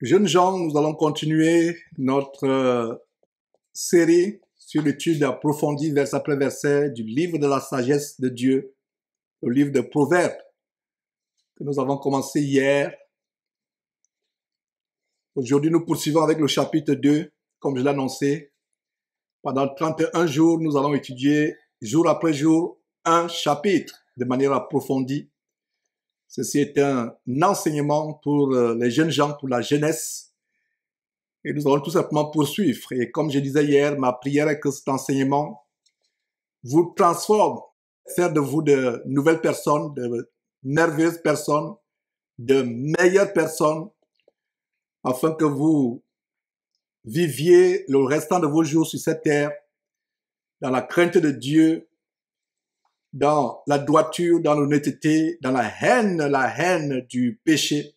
Jeunes gens, nous allons continuer notre euh, série sur l'étude approfondie verset après verset du livre de la sagesse de Dieu, le livre de Proverbes, que nous avons commencé hier. Aujourd'hui, nous poursuivons avec le chapitre 2, comme je annoncé. Pendant 31 jours, nous allons étudier jour après jour un chapitre de manière approfondie. Ceci est un enseignement pour euh, les jeunes gens, pour la jeunesse. Et nous allons tout simplement poursuivre. Et comme je disais hier, ma prière est que cet enseignement vous transforme, faire de vous de nouvelles personnes, de merveilleuses personnes, de meilleures personnes, afin que vous viviez le restant de vos jours sur cette terre dans la crainte de Dieu dans la droiture, dans l'honnêteté, dans la haine, la haine du péché.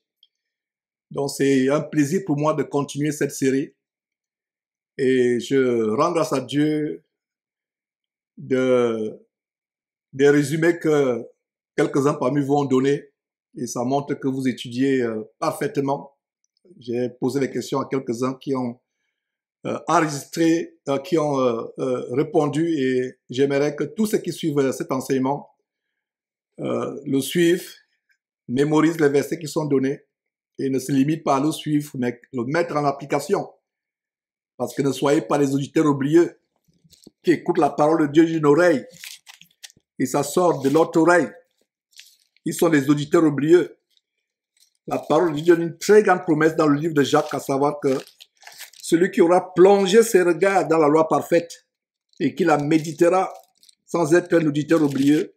Donc c'est un plaisir pour moi de continuer cette série. Et je rends grâce à Dieu de, des résumés que quelques-uns parmi vous ont donné. Et ça montre que vous étudiez euh, parfaitement. J'ai posé les questions à quelques-uns qui ont euh, enregistrés euh, qui ont euh, répondu et j'aimerais que tous ceux qui suivent cet enseignement le suivent, mémorisent les versets qui sont donnés et ne se limitent pas à le suivre, mais le mettre en application. Parce que ne soyez pas des auditeurs oublieux qui écoutent la parole de Dieu d'une oreille et ça sort de l'autre oreille. Ils sont des auditeurs oublieux. La parole de Dieu donne une très grande promesse dans le livre de Jacques, à savoir que celui qui aura plongé ses regards dans la loi parfaite et qui la méditera sans être un auditeur oublieux,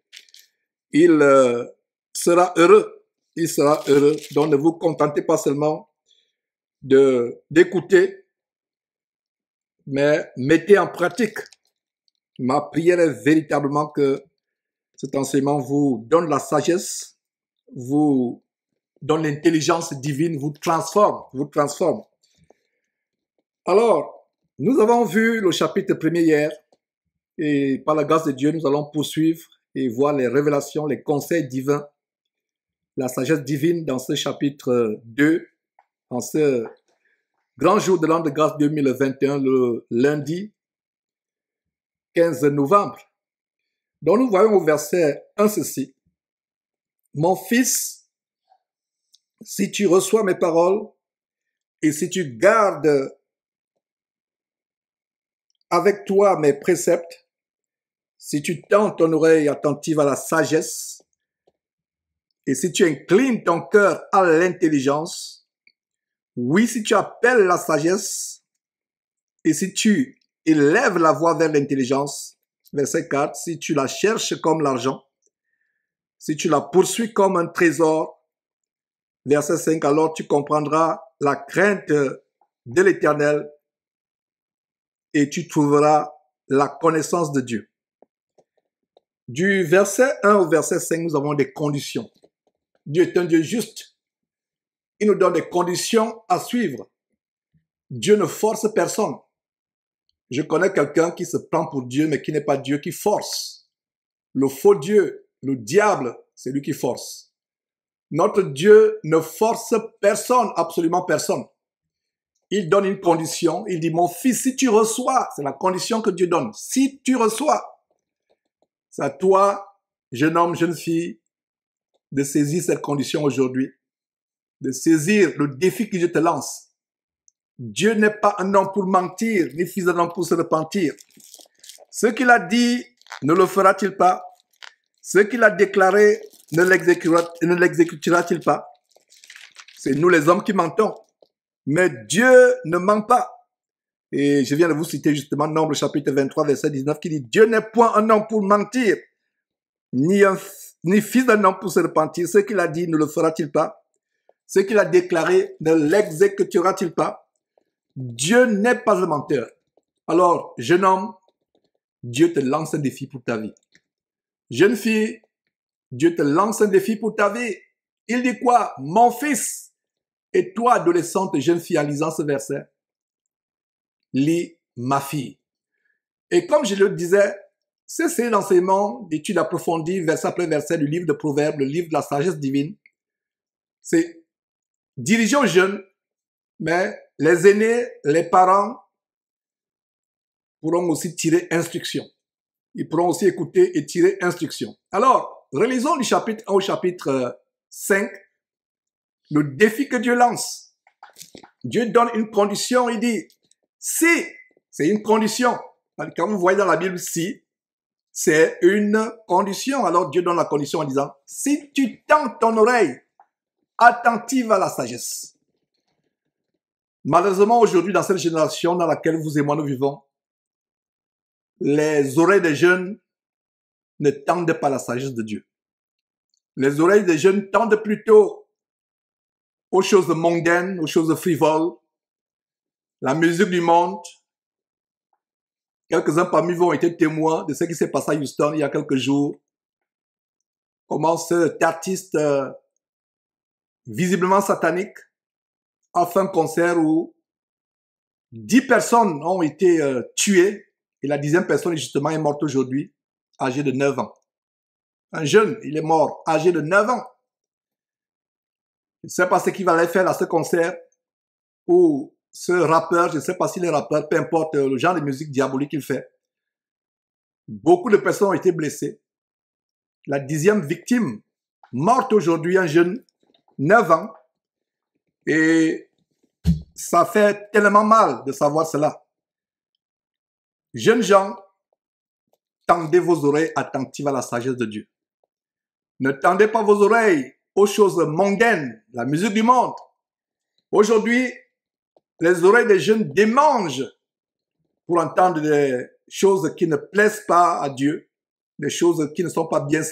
il euh, sera heureux. Il sera heureux. Donc ne vous contentez pas seulement de d'écouter, mais mettez en pratique. Ma prière est véritablement que cet enseignement vous donne la sagesse, vous donne l'intelligence divine, vous transforme, vous transforme. Alors, nous avons vu le chapitre premier hier et par la grâce de Dieu, nous allons poursuivre et voir les révélations, les conseils divins, la sagesse divine dans ce chapitre 2, en ce grand jour de l'an de grâce 2021, le lundi 15 novembre. Donc nous voyons au verset 1 ceci. Mon fils, si tu reçois mes paroles et si tu gardes avec toi mes préceptes, si tu tends ton oreille attentive à la sagesse, et si tu inclines ton cœur à l'intelligence, oui, si tu appelles la sagesse, et si tu élèves la voix vers l'intelligence, verset 4, si tu la cherches comme l'argent, si tu la poursuis comme un trésor, verset 5, alors tu comprendras la crainte de l'éternel et tu trouveras la connaissance de Dieu. Du verset 1 au verset 5, nous avons des conditions. Dieu est un Dieu juste. Il nous donne des conditions à suivre. Dieu ne force personne. Je connais quelqu'un qui se prend pour Dieu, mais qui n'est pas Dieu, qui force. Le faux Dieu, le diable, c'est lui qui force. Notre Dieu ne force personne, absolument personne il donne une condition. Il dit, mon fils, si tu reçois, c'est la condition que Dieu donne. Si tu reçois, c'est à toi, jeune homme, jeune fille, de saisir cette condition aujourd'hui, de saisir le défi que je te lance. Dieu n'est pas un homme pour mentir, ni fils d'un homme pour se repentir. Ce qu'il a dit, ne le fera-t-il pas Ce qu'il a déclaré, ne l'exécutera-t-il pas C'est nous les hommes qui mentons. Mais Dieu ne ment pas. Et je viens de vous citer justement Nombre chapitre 23, verset 19, qui dit, Dieu n'est point un homme pour mentir, ni, un, ni fils d'un homme pour se repentir. Ce qu'il a dit, ne le fera-t-il pas Ce qu'il a déclaré, ne l'exécutera-t-il pas Dieu n'est pas un menteur. Alors, jeune homme, Dieu te lance un défi pour ta vie. Jeune fille, Dieu te lance un défi pour ta vie. Il dit quoi Mon fils, et toi, adolescente, jeune fille, en lisant ce verset, lis ma fille. Et comme je le disais, c'est l'enseignement d'études approfondies, verset après verset du livre de Proverbes, le livre de la sagesse divine. C'est dirigeons jeunes, mais les aînés, les parents pourront aussi tirer instruction. Ils pourront aussi écouter et tirer instruction. Alors, relisons du chapitre 1 au chapitre 5 euh, le défi que Dieu lance. Dieu donne une condition, il dit, si, c'est une condition. Quand vous voyez dans la Bible, si, c'est une condition. Alors Dieu donne la condition en disant, si tu tends ton oreille attentive à la sagesse. Malheureusement, aujourd'hui, dans cette génération dans laquelle vous et moi nous vivons, les oreilles des jeunes ne tendent pas la sagesse de Dieu. Les oreilles des jeunes tendent plutôt aux choses mondaines, aux choses frivoles, la musique du monde. Quelques-uns parmi vous ont été témoins de ce qui s'est passé à Houston il y a quelques jours. Comment cet artiste euh, visiblement satanique a fait un concert où dix personnes ont été euh, tuées et la dixième personne justement est morte aujourd'hui, âgée de 9 ans. Un jeune, il est mort, âgé de 9 ans. Je ne sais pas ce qu'il va aller faire à ce concert ou ce rappeur, je ne sais pas s'il si est rappeur, peu importe le genre de musique diabolique qu'il fait. Beaucoup de personnes ont été blessées. La dixième victime, morte aujourd'hui, un jeune, 9 ans. Et ça fait tellement mal de savoir cela. Jeunes gens, tendez vos oreilles attentives à la sagesse de Dieu. Ne tendez pas vos oreilles aux choses mondaines, la musique du monde. Aujourd'hui, les oreilles des jeunes démangent pour entendre des choses qui ne plaisent pas à Dieu, des choses qui ne sont pas bien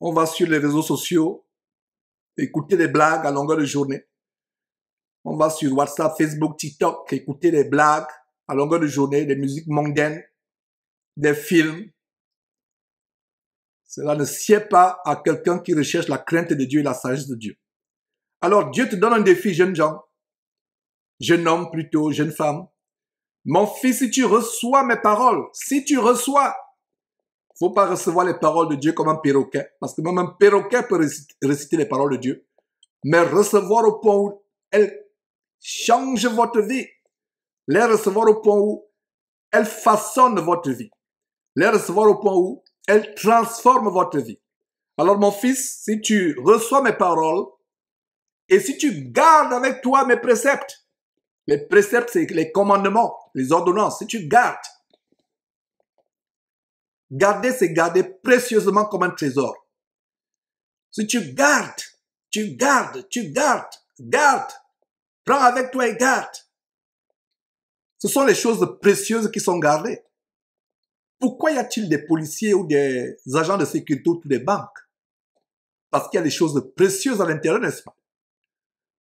On va sur les réseaux sociaux, écouter des blagues à longueur de journée. On va sur WhatsApp, Facebook, TikTok, écouter des blagues à longueur de journée, des musiques mondaines, des films, cela ne sied pas à quelqu'un qui recherche la crainte de Dieu et la sagesse de Dieu. Alors Dieu te donne un défi, jeune gens, jeune homme plutôt, jeune femme. Mon fils, si tu reçois mes paroles, si tu reçois, faut pas recevoir les paroles de Dieu comme un perroquet, parce que même un perroquet peut réciter les paroles de Dieu, mais recevoir au point où elles changent votre vie, les recevoir au point où elles façonnent votre vie, les recevoir au point où elle transforme votre vie. Alors mon fils, si tu reçois mes paroles et si tu gardes avec toi mes préceptes, les préceptes, c'est les commandements, les ordonnances, si tu gardes, garder, c'est garder précieusement comme un trésor. Si tu gardes, tu gardes, tu gardes, garde, prends avec toi et garde. Ce sont les choses précieuses qui sont gardées. Pourquoi y a-t-il des policiers ou des agents de sécurité autour des banques Parce qu'il y a des choses précieuses à l'intérieur, n'est-ce pas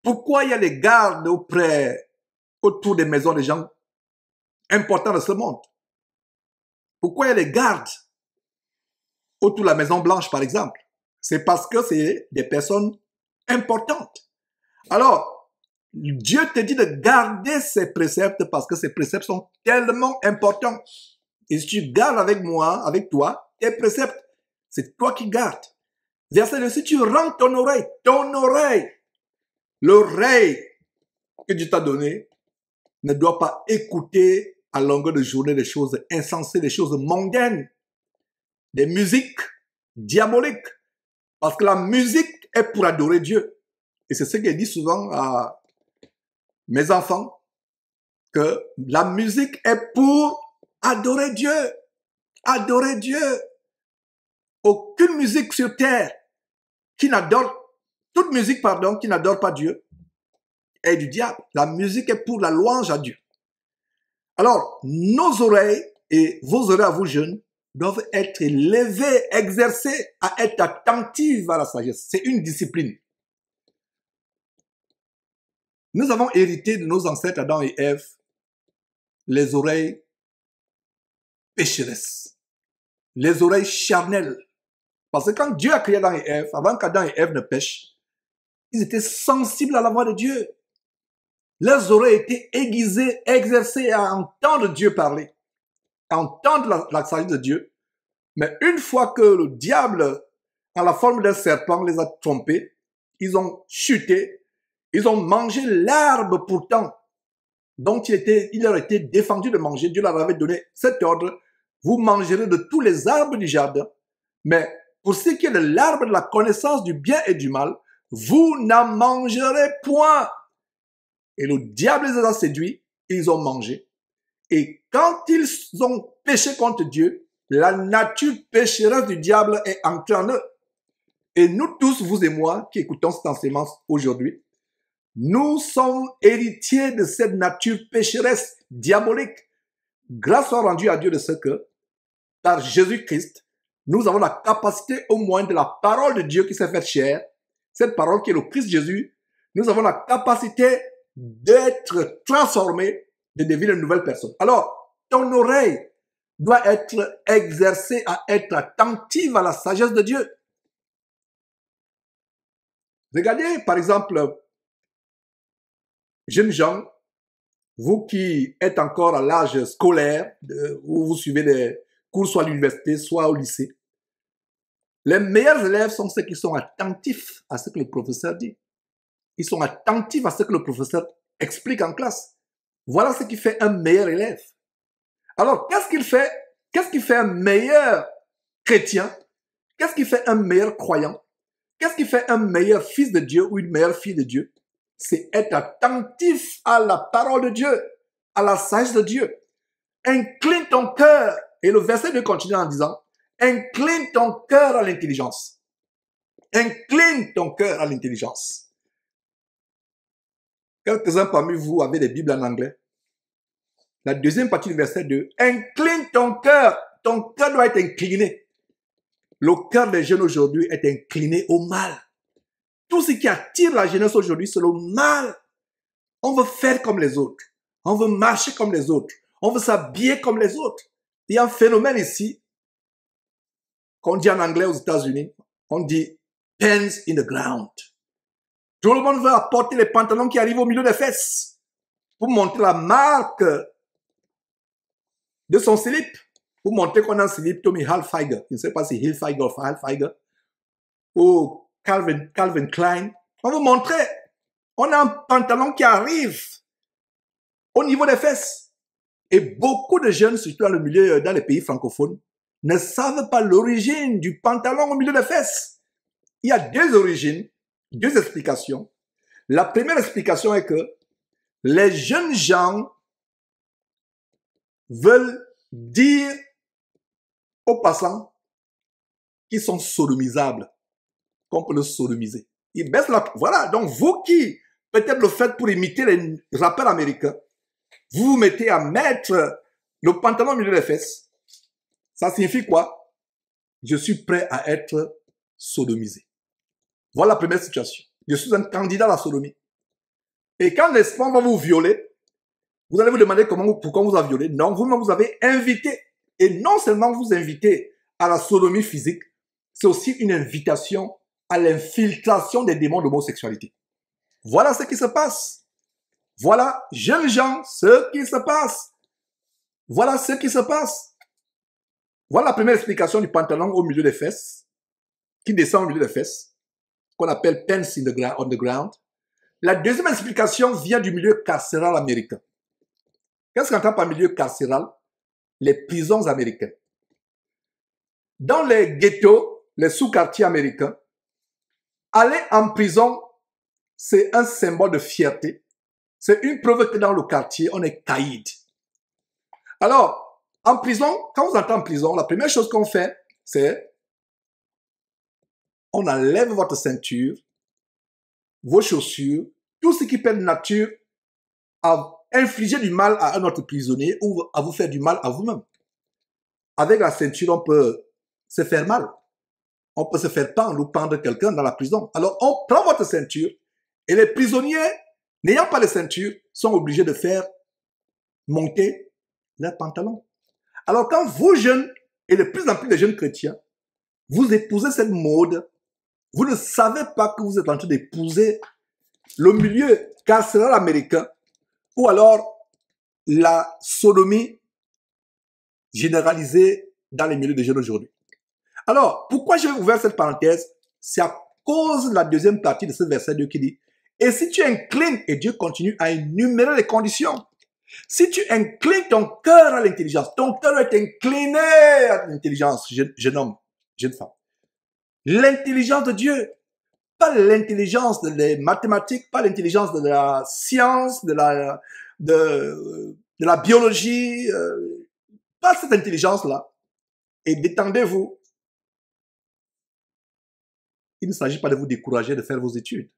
Pourquoi il y a des gardes auprès, autour des maisons des gens importants de ce monde Pourquoi il y a les gardes autour de la Maison Blanche, par exemple C'est parce que c'est des personnes importantes. Alors, Dieu te dit de garder ces préceptes parce que ces préceptes sont tellement importants. Et si tu gardes avec moi, avec toi, tes préceptes, c'est toi qui gardes. Verset 2, si tu rends ton oreille, ton oreille, l'oreille que Dieu t'a donnée, ne doit pas écouter à longueur de journée des choses insensées, des choses mondaines, des musiques diaboliques. Parce que la musique est pour adorer Dieu. Et c'est ce que dit souvent à mes enfants, que la musique est pour Adorez Dieu. Adorez Dieu. Aucune musique sur terre qui n'adore, toute musique, pardon, qui n'adore pas Dieu est du diable. La musique est pour la louange à Dieu. Alors, nos oreilles et vos oreilles à vous jeunes doivent être élevées, exercées à être attentives à la sagesse. C'est une discipline. Nous avons hérité de nos ancêtres Adam et Ève les oreilles les oreilles charnelles. Parce que quand Dieu a créé Adam et Ève, avant qu'Adam et Ève ne pêchent, ils étaient sensibles à la voix de Dieu. Leurs oreilles étaient aiguisées, exercées à entendre Dieu parler, à entendre la, la de Dieu. Mais une fois que le diable, à la forme d'un serpent, les a trompés, ils ont chuté, ils ont mangé l'arbre pourtant dont il, était, il leur était défendu de manger. Dieu leur avait donné cet ordre vous mangerez de tous les arbres du jardin, mais pour ce qui est de l'arbre de la connaissance du bien et du mal, vous n'en mangerez point. Et le diable les a séduits, ils ont mangé. Et quand ils ont péché contre Dieu, la nature pécheresse du diable est entrée en eux. Et nous tous, vous et moi, qui écoutons cette enseignement aujourd'hui, nous sommes héritiers de cette nature pécheresse diabolique. Grâce soit rendue à Dieu de ce que par Jésus-Christ, nous avons la capacité au moins, de la parole de Dieu qui s'est fait chair, cette parole qui est le Christ Jésus, nous avons la capacité d'être transformés, de devenir une nouvelle personne. Alors, ton oreille doit être exercée à être attentive à la sagesse de Dieu. Regardez, par exemple, jeune gens, vous qui êtes encore à l'âge scolaire, euh, où vous suivez des, cours soit à l'université, soit au lycée. Les meilleurs élèves sont ceux qui sont attentifs à ce que le professeur dit. Ils sont attentifs à ce que le professeur explique en classe. Voilà ce qui fait un meilleur élève. Alors, qu'est-ce qu'il fait Qu'est-ce qui fait un meilleur chrétien Qu'est-ce qui fait un meilleur croyant Qu'est-ce qui fait un meilleur fils de Dieu ou une meilleure fille de Dieu C'est être attentif à la parole de Dieu, à la sagesse de Dieu. Incline ton cœur et le verset 2 continue en disant, incline ton cœur à l'intelligence. Incline ton cœur à l'intelligence. Quelques-uns parmi vous avez des Bibles en anglais. La deuxième partie du verset 2, incline ton cœur. Ton cœur doit être incliné. Le cœur des jeunes aujourd'hui est incliné au mal. Tout ce qui attire la jeunesse aujourd'hui, c'est le mal. On veut faire comme les autres. On veut marcher comme les autres. On veut s'habiller comme les autres. Il y a un phénomène ici qu'on dit en anglais aux États-Unis. On dit pants in the ground. Tout le monde veut apporter les pantalons qui arrivent au milieu des fesses pour montrer la marque de son slip. Pour montrer qu'on a un slip Tommy Hilfiger. Je ne sais pas si Hilfiger ou Halfiger. Ou Calvin, Klein. On vous montrer, on a un pantalon qui arrive au niveau des fesses. Et beaucoup de jeunes, surtout dans le milieu, euh, dans les pays francophones, ne savent pas l'origine du pantalon au milieu des fesses. Il y a deux origines, deux explications. La première explication est que les jeunes gens veulent dire aux passants qu'ils sont sodomisables, qu'on peut le sodomiser. Ils baissent la... Voilà, donc vous qui, peut-être le faites pour imiter les rappeurs américains, vous vous mettez à mettre le pantalon au milieu des fesses, ça signifie quoi Je suis prêt à être sodomisé. Voilà la première situation. Je suis un candidat à la sodomie. Et quand l'espoir va vous violer, vous allez vous demander comment pourquoi on vous a violé. Non, vous vous avez invité. Et non seulement vous invitez à la sodomie physique, c'est aussi une invitation à l'infiltration des démons d'homosexualité. Voilà ce qui se passe. Voilà, jeunes gens, ce qui se passe. Voilà ce qui se passe. Voilà la première explication du pantalon au milieu des fesses, qui descend au milieu des fesses, qu'on appelle pants in on the ground. La deuxième explication vient du milieu carcéral américain. Qu'est-ce qu'on entend par milieu carcéral Les prisons américaines. Dans les ghettos, les sous-quartiers américains, aller en prison, c'est un symbole de fierté, c'est une preuve que dans le quartier, on est caïd. Alors, en prison, quand vous êtes en prison, la première chose qu'on fait, c'est on enlève votre ceinture, vos chaussures, tout ce qui peut nature à infliger du mal à un autre prisonnier ou à vous faire du mal à vous-même. Avec la ceinture, on peut se faire mal. On peut se faire pendre ou pendre quelqu'un dans la prison. Alors, on prend votre ceinture et les prisonniers n'ayant pas les ceintures, sont obligés de faire monter leurs pantalons. Alors quand vous, jeunes, et de plus en plus de jeunes chrétiens, vous épousez cette mode, vous ne savez pas que vous êtes en train d'épouser le milieu carcéral américain ou alors la sodomie généralisée dans les milieux des jeunes aujourd'hui. Alors, pourquoi j'ai ouvert cette parenthèse C'est à cause de la deuxième partie de ce verset 2 qui dit et si tu inclines, et Dieu continue à énumérer les conditions, si tu inclines ton cœur à l'intelligence, ton cœur est incliné à l'intelligence, jeune, homme, jeune femme. L'intelligence de Dieu, pas l'intelligence des mathématiques, pas l'intelligence de la science, de la, de, de la biologie, euh, pas cette intelligence-là. Et détendez-vous. Il ne s'agit pas de vous décourager de faire vos études.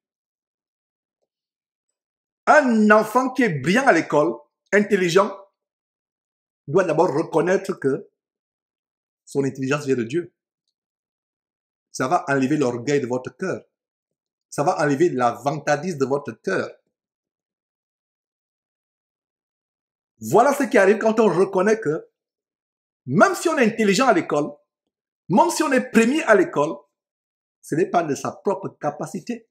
Un enfant qui est brillant à l'école, intelligent, doit d'abord reconnaître que son intelligence vient de Dieu. Ça va enlever l'orgueil de votre cœur. Ça va enlever la vantadise de votre cœur. Voilà ce qui arrive quand on reconnaît que même si on est intelligent à l'école, même si on est premier à l'école, ce n'est pas de sa propre capacité.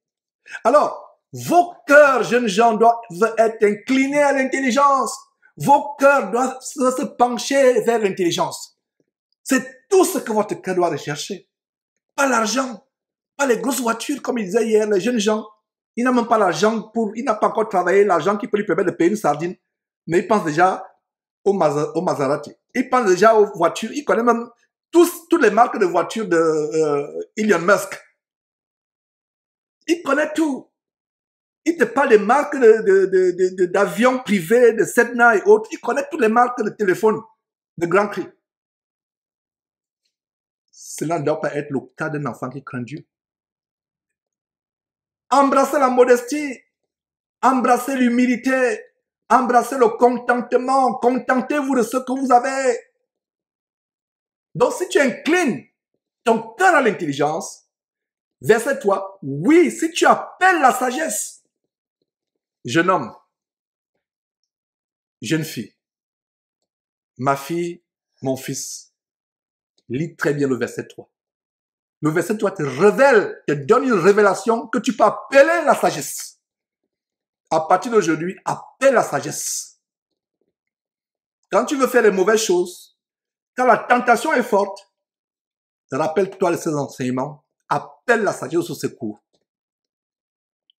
Alors, vos cœurs, jeunes gens, doivent être inclinés à l'intelligence. Vos cœurs doivent se pencher vers l'intelligence. C'est tout ce que votre cœur doit rechercher. Pas l'argent, pas les grosses voitures, comme il disait hier, les jeunes gens. Il n'a même pas l'argent pour, il n'a pas encore travaillé l'argent qui peut lui permettre de payer une sardine. Mais il pense déjà au, Maserati. Il pense déjà aux voitures. Il connaît même tous, toutes les marques de voitures de euh, Elon Musk. Il connaît tout. Il te parle des marques de, d'avions privés, de Sedna et autres. Il connaît toutes les marques de téléphone de grand cri. Cela ne doit pas être le cas d'un enfant qui craint Dieu. Embrassez la modestie, Embrassez l'humilité, Embrassez le contentement, contentez-vous de ce que vous avez. Donc si tu inclines ton cœur à l'intelligence, verset toi oui, si tu appelles la sagesse, Jeune homme, jeune fille, ma fille, mon fils, lis très bien le verset 3. Le verset 3 te révèle, te donne une révélation que tu peux appeler la sagesse. À partir d'aujourd'hui, appelle la sagesse. Quand tu veux faire les mauvaises choses, quand la tentation est forte, rappelle-toi de ces enseignements, appelle la sagesse au secours.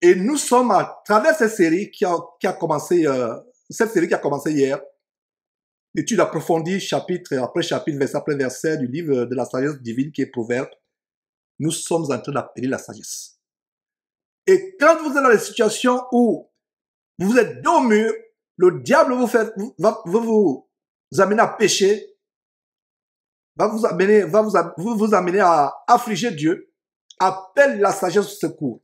Et nous sommes à travers cette série qui a, commencé, euh, cette série qui a commencé hier, l'étude approfondie chapitre après chapitre, verset après verset du livre de la sagesse divine qui est Proverbe, nous sommes en train d'appeler la sagesse. Et quand vous êtes dans la situation où vous êtes dos le diable vous fait, va, vous amener à pécher, va vous amener, va vous, vous, vous amener à affliger Dieu, appelle la sagesse au secours.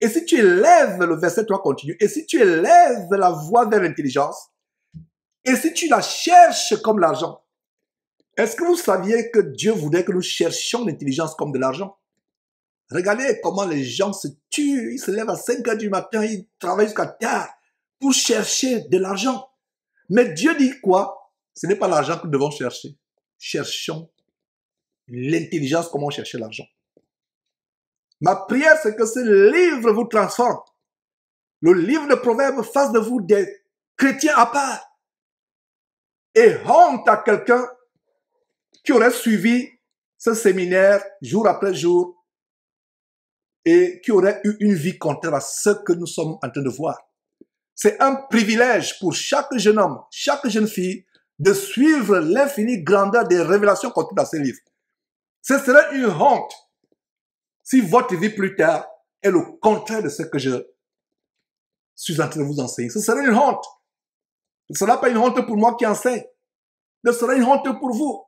Et si tu élèves, le verset 3 continue, et si tu élèves la voie vers l'intelligence, et si tu la cherches comme l'argent, est-ce que vous saviez que Dieu voulait que nous cherchions l'intelligence comme de l'argent Regardez comment les gens se tuent, ils se lèvent à 5 heures du matin, ils travaillent jusqu'à tard pour chercher de l'argent. Mais Dieu dit quoi Ce n'est pas l'argent que nous devons chercher. Cherchons l'intelligence, comment chercher l'argent. Ma prière, c'est que ce livre vous transforme. Le livre de Proverbes fasse de vous des chrétiens à part. Et honte à quelqu'un qui aurait suivi ce séminaire jour après jour et qui aurait eu une vie contraire à ce que nous sommes en train de voir. C'est un privilège pour chaque jeune homme, chaque jeune fille de suivre l'infinie grandeur des révélations contenues dans ce livre. Ce serait une honte si votre vie plus tard est le contraire de ce que je suis en train de vous enseigner, ce serait une honte. Ce ne sera pas une honte pour moi qui enseigne. Ce sera une honte pour vous.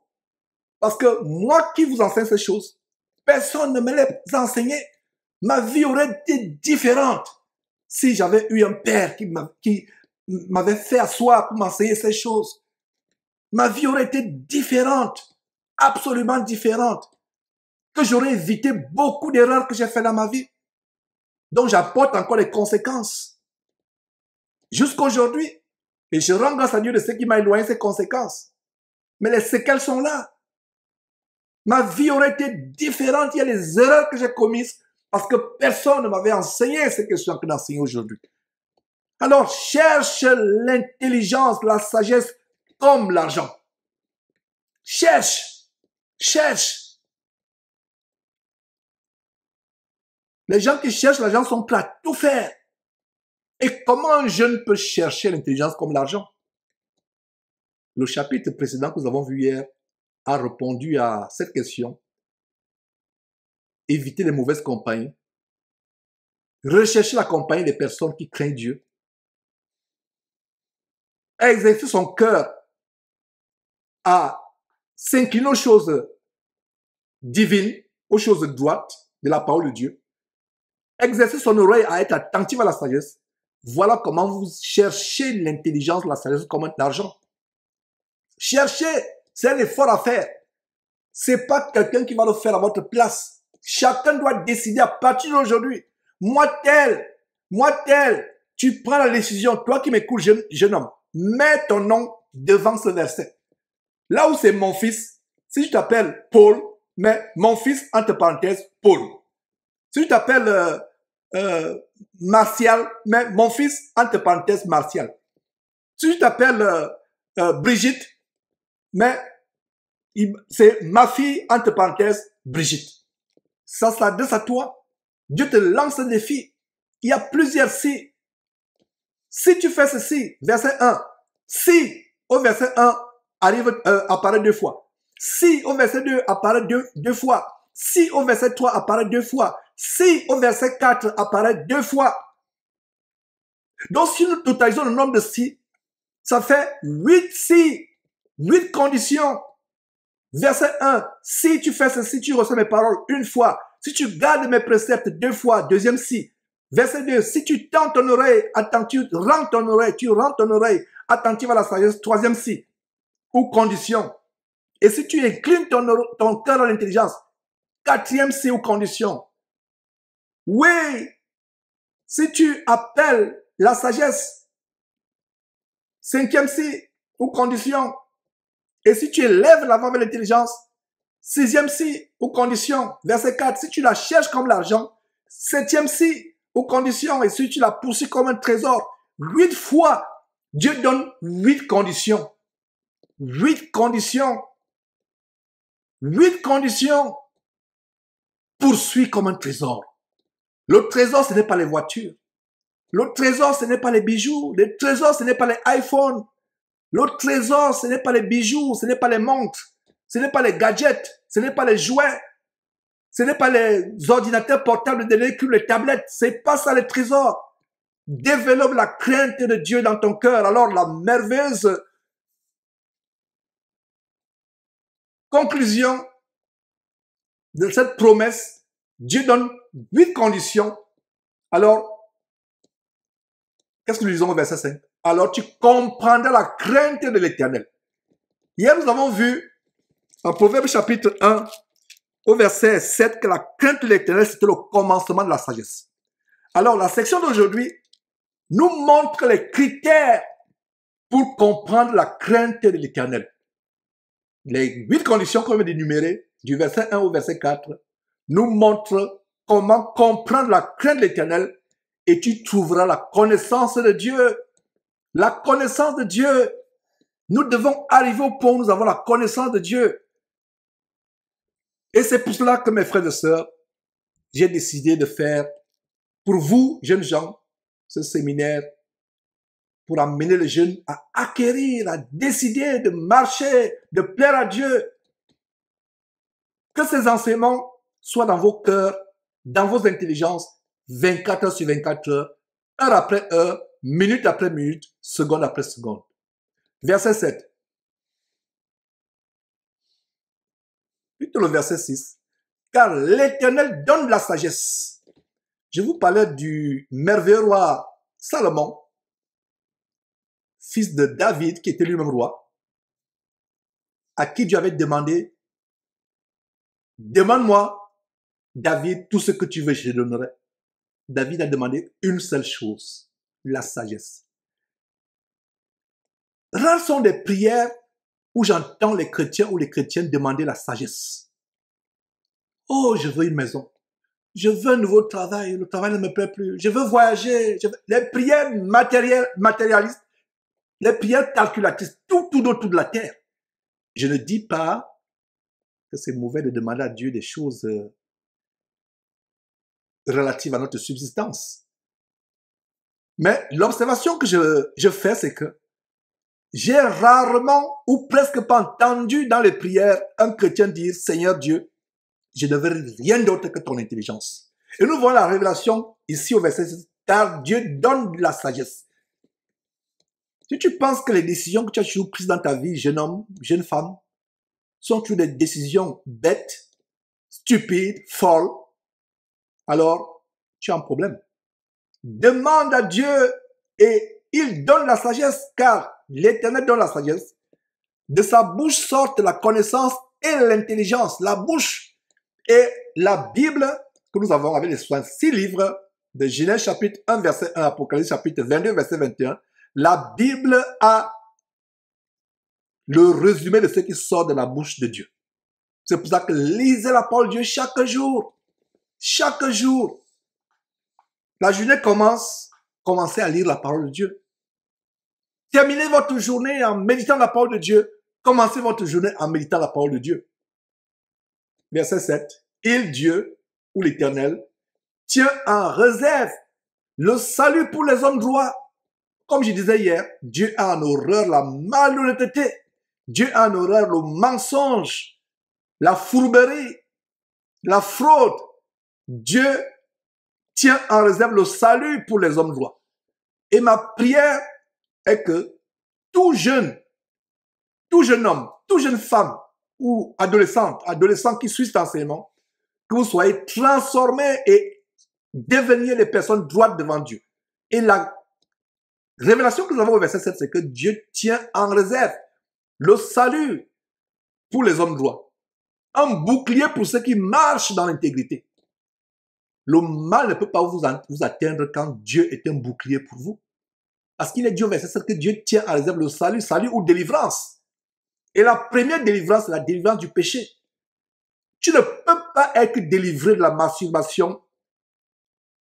Parce que moi qui vous enseigne ces choses, personne ne me les enseigné. Ma vie aurait été différente si j'avais eu un père qui m'avait fait asseoir pour m'enseigner ces choses. Ma vie aurait été différente, absolument différente que j'aurais évité beaucoup d'erreurs que j'ai faites dans ma vie, Donc, j'apporte encore les conséquences. Jusqu'aujourd'hui, et je rends grâce à Dieu de ceux qui m'a éloigné ces conséquences. Mais les séquelles sont là. Ma vie aurait été différente. Il y a les erreurs que j'ai commises parce que personne ne m'avait enseigné ce que je suis en train d'enseigner aujourd'hui. Alors cherche l'intelligence, la sagesse comme l'argent. Cherche, cherche. Les gens qui cherchent l'argent sont prêts à tout faire. Et comment un jeune peut chercher l'intelligence comme l'argent Le chapitre précédent que nous avons vu hier a répondu à cette question. Éviter les mauvaises compagnies. Rechercher la compagnie des personnes qui craignent Dieu. Exercer son cœur à s'incliner aux choses divines, aux choses droites de la parole de Dieu exercer son oreille à être attentif à la sagesse. Voilà comment vous cherchez l'intelligence, la sagesse comme l'argent. Cherchez, c'est un effort à faire. C'est pas quelqu'un qui va le faire à votre place. Chacun doit décider à partir d'aujourd'hui. Moi tel, moi tel, tu prends la décision, toi qui m'écoutes, jeune, homme, mets ton nom devant ce verset. Là où c'est mon fils, si je t'appelle Paul, mais mon fils, entre parenthèses, Paul. Si je t'appelle euh, euh, martial, mais mon fils, entre parenthèses, Martial. Si je t'appelle euh, euh, Brigitte, mais c'est ma fille, entre parenthèses, Brigitte. Ça s'adresse à toi. Dieu te lance un défi. Il y a plusieurs si. Si tu fais ceci, verset 1. Si, au verset 1, arrive, apparaît deux fois. Si, au verset 2, apparaît deux, deux fois. Si, au verset 3, apparaît deux fois. Si au verset 4 apparaît deux fois, donc si nous totalisons le nombre de si, ça fait huit si, huit conditions. Verset 1, si tu fais ceci, tu reçois mes paroles une fois. Si tu gardes mes préceptes deux fois, deuxième si. Verset 2, si tu tends ton oreille, attentive, ton oreille, tu rends ton oreille attentive à la sagesse, troisième si, ou condition. Et si tu inclines ton, ton cœur à l'intelligence, quatrième si ou condition. Oui, si tu appelles la sagesse, cinquième si ou condition, et si tu élèves vente de l'intelligence, sixième si ou condition, verset 4, si tu la cherches comme l'argent, septième si ou condition, et si tu la poursuis comme un trésor, huit fois, Dieu donne huit conditions. Huit conditions. Huit conditions. Poursuis comme un trésor. Le trésor, ce n'est pas les voitures. Le trésor, ce n'est pas les bijoux. Le trésor, ce n'est pas les iPhones. Le trésor, ce n'est pas les bijoux, ce n'est pas les montres, ce n'est pas les gadgets, ce n'est pas les jouets, ce n'est pas les ordinateurs portables, les véhicules, les tablettes. C'est pas ça le trésor. Développe la crainte de Dieu dans ton cœur. Alors la merveilleuse conclusion de cette promesse, Dieu donne huit conditions. Alors, qu'est-ce que nous disons au verset 5 Alors tu comprendras la crainte de l'Éternel. Hier, nous avons vu en Proverbe chapitre 1, au verset 7, que la crainte de l'Éternel, c'était le commencement de la sagesse. Alors, la section d'aujourd'hui nous montre les critères pour comprendre la crainte de l'Éternel. Les huit conditions qu'on vient d'énumérer, du verset 1 au verset 4, nous montre comment comprendre la crainte de l'éternel et tu trouveras la connaissance de Dieu. La connaissance de Dieu. Nous devons arriver au point où nous avons la connaissance de Dieu. Et c'est pour cela que mes frères et sœurs, j'ai décidé de faire pour vous, jeunes gens, ce séminaire pour amener les jeunes à acquérir, à décider de marcher, de plaire à Dieu. Que ces enseignements soit dans vos cœurs, dans vos intelligences, 24 heures sur 24 heures, heure après heure, minute après minute, seconde après seconde. Verset 7. Plutôt le verset 6. Car l'Éternel donne la sagesse. Je vous parlais du merveilleux roi Salomon, fils de David, qui était lui-même roi, à qui Dieu avait demandé, demande-moi David, tout ce que tu veux, je te donnerai. David a demandé une seule chose, la sagesse. Rares sont des prières où j'entends les chrétiens ou les chrétiennes demander la sagesse. Oh, je veux une maison. Je veux un nouveau travail. Le travail ne me plaît plus. Je veux voyager. Les prières matérielles, matérialistes, les prières calculatrices, tout, tout autour de la terre. Je ne dis pas que c'est mauvais de demander à Dieu des choses euh, relative à notre subsistance. Mais l'observation que je, fais, c'est que j'ai rarement ou presque pas entendu dans les prières un chrétien dire Seigneur Dieu, je ne veux rien d'autre que ton intelligence. Et nous voyons la révélation ici au verset 6, car Dieu donne de la sagesse. Si tu penses que les décisions que tu as toujours prises dans ta vie, jeune homme, jeune femme, sont toujours des décisions bêtes, stupides, folles, alors tu as un problème. Hmm. Demande à Dieu et il donne la sagesse, car l'Éternel donne la sagesse. De sa bouche sortent la connaissance et l'intelligence. La bouche et la Bible que nous avons avec les 66 livres de Genèse chapitre 1, verset 1, Apocalypse chapitre 22, verset 21. La Bible a le résumé de ce qui sort de la bouche de Dieu. C'est pour ça que lisez la parole de Dieu chaque jour. Chaque jour, la journée commence, commencez à lire la parole de Dieu. Terminez votre journée en méditant la parole de Dieu. Commencez votre journée en méditant la parole de Dieu. Verset 7. Il, Dieu, ou l'Éternel, tient en réserve le salut pour les hommes droits. Comme je disais hier, Dieu a en horreur la malhonnêteté. Dieu a en horreur le mensonge, la fourberie, la fraude, Dieu tient en réserve le salut pour les hommes droits. Et ma prière est que tout jeune, tout jeune homme, toute jeune femme ou adolescente, adolescent qui suit cet enseignement, que vous soyez transformés et devenir les personnes droites devant Dieu. Et la révélation que nous avons au verset 7, c'est que Dieu tient en réserve le salut pour les hommes droits. Un bouclier pour ceux qui marchent dans l'intégrité. Le mal ne peut pas vous, atteindre quand Dieu est un bouclier pour vous. Parce qu'il est Dieu mais c'est que Dieu tient à exemple, le salut, salut ou délivrance. Et la première délivrance, c'est la délivrance du péché. Tu ne peux pas être délivré de la masturbation,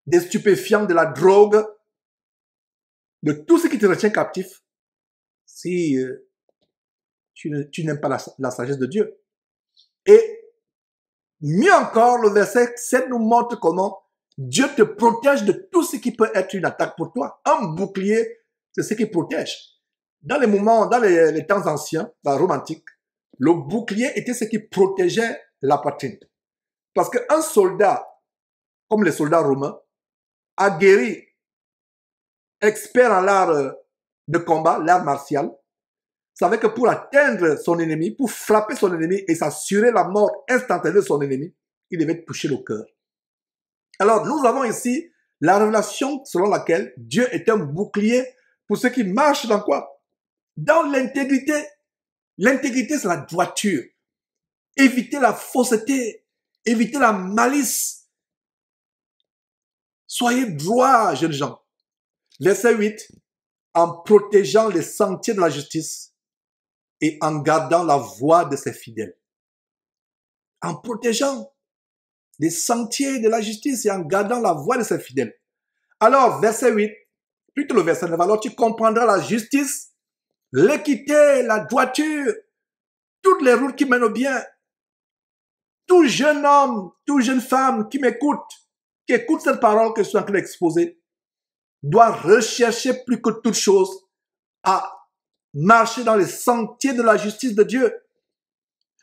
des stupéfiants, de la drogue, de tout ce qui te retient captif, si euh, tu, n'aimes pas la, la sagesse de Dieu. Et Mieux encore, le verset 7 nous montre comment Dieu te protège de tout ce qui peut être une attaque pour toi. Un bouclier, c'est ce qui protège. Dans les moments, dans les, temps anciens, dans le romantique, le bouclier était ce qui protégeait la patrie. Parce qu'un soldat, comme les soldats romains, guéri expert en l'art de combat, l'art martial, savait que pour atteindre son ennemi, pour frapper son ennemi et s'assurer la mort instantanée de son ennemi, il devait toucher le cœur. Alors, nous avons ici la relation selon laquelle Dieu est un bouclier pour ceux qui marchent dans quoi Dans l'intégrité. L'intégrité, c'est la droiture. Éviter la fausseté, éviter la malice. Soyez droit, jeunes gens. Verset 8. En protégeant les sentiers de la justice, et en gardant la voie de ses fidèles, en protégeant les sentiers de la justice et en gardant la voie de ses fidèles. Alors, verset 8, plutôt le verset 9, alors tu comprendras la justice, l'équité, la droiture, toutes les routes qui mènent au bien. Tout jeune homme, toute jeune femme qui m'écoute, qui écoute cette parole que je suis en train d'exposer, doit rechercher plus que toute chose à marcher dans les sentiers de la justice de Dieu,